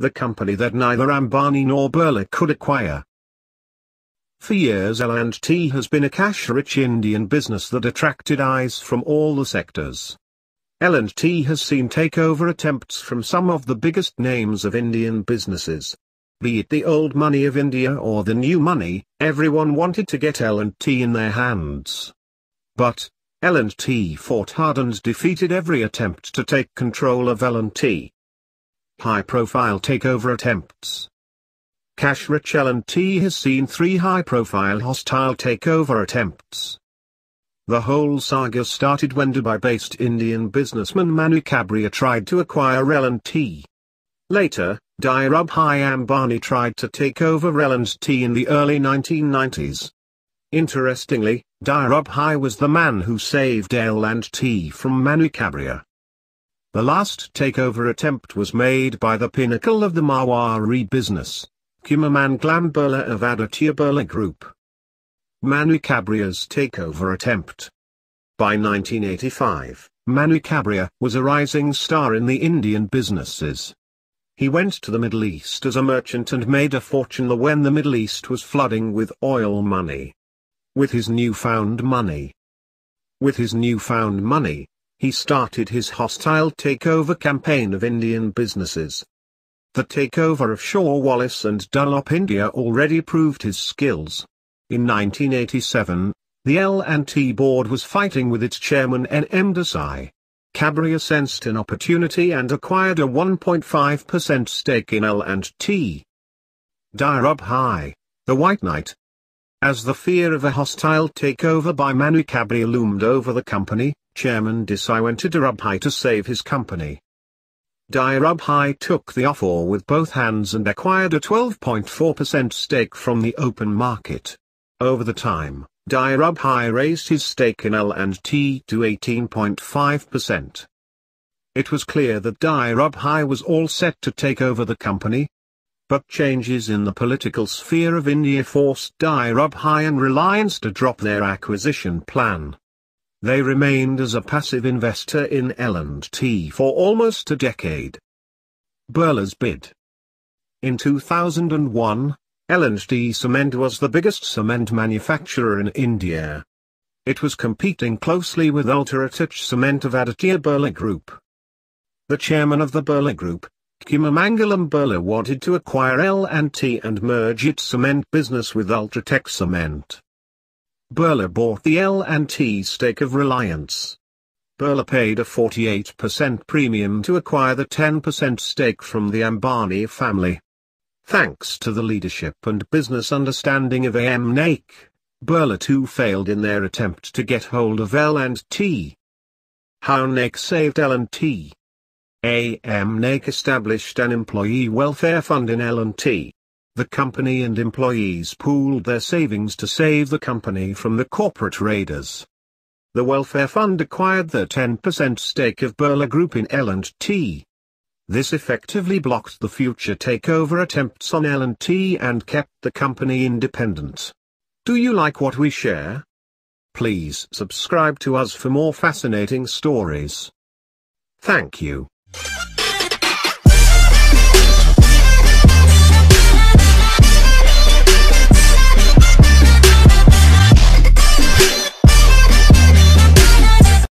the company that neither Ambani nor Birla could acquire. For years L&T has been a cash-rich Indian business that attracted eyes from all the sectors. L&T has seen takeover attempts from some of the biggest names of Indian businesses. Be it the old money of India or the new money, everyone wanted to get L&T in their hands. But, L&T fought hard and defeated every attempt to take control of L&T high-profile takeover attempts. Cash Rich L&T has seen three high-profile hostile takeover attempts. The whole saga started when Dubai-based Indian businessman Manu Cabria tried to acquire L&T. Later, Dhirubhai Ambani tried to take over L&T in the early 1990s. Interestingly, Dhirubhai was the man who saved L&T from Manu Cabria. The last takeover attempt was made by the pinnacle of the Mawari business, Kumaman Glamberla of Adityaburla Group. Manu Cabria's takeover attempt. By 1985, Manu Cabria was a rising star in the Indian businesses. He went to the Middle East as a merchant and made a fortune when the Middle East was flooding with oil money. With his newfound money. With his newfound money, he started his hostile takeover campaign of Indian businesses. The takeover of Shaw Wallace and Dunlop India already proved his skills. In 1987, the L&T board was fighting with its chairman N. M. Desai. Cabria sensed an opportunity and acquired a 1.5% stake in L&T. Dirub High, the White Knight. As the fear of a hostile takeover by Manu Cabria loomed over the company, Chairman Desai went to Dhirubhai to save his company. Dhirubhai took the offer with both hands and acquired a 12.4% stake from the open market. Over the time, Dhirubhai raised his stake in L&T to 18.5%. It was clear that Dhirubhai was all set to take over the company, but changes in the political sphere of India forced Dhirubhai and Reliance to drop their acquisition plan. They remained as a passive investor in L&T for almost a decade. Berla's bid. In 2001, L&T Cement was the biggest cement manufacturer in India. It was competing closely with UltraTech Cement of Aditya Birla Group. The chairman of the Birla Group, Kumamangalam Birla wanted to acquire L&T and merge its cement business with Ultratech Cement. Birla bought the L&T stake of Reliance. Birla paid a 48% premium to acquire the 10% stake from the Ambani family. Thanks to the leadership and business understanding of AM NAIC, Birla too failed in their attempt to get hold of L&T. How NAIC saved L&T? AM NAIC established an employee welfare fund in L&T the company and employees pooled their savings to save the company from the corporate raiders. The Welfare Fund acquired the 10% stake of Birla Group in L&T. This effectively blocked the future takeover attempts on L&T and kept the company independent. Do you like what we share? Please subscribe to us for more fascinating stories. Thank you.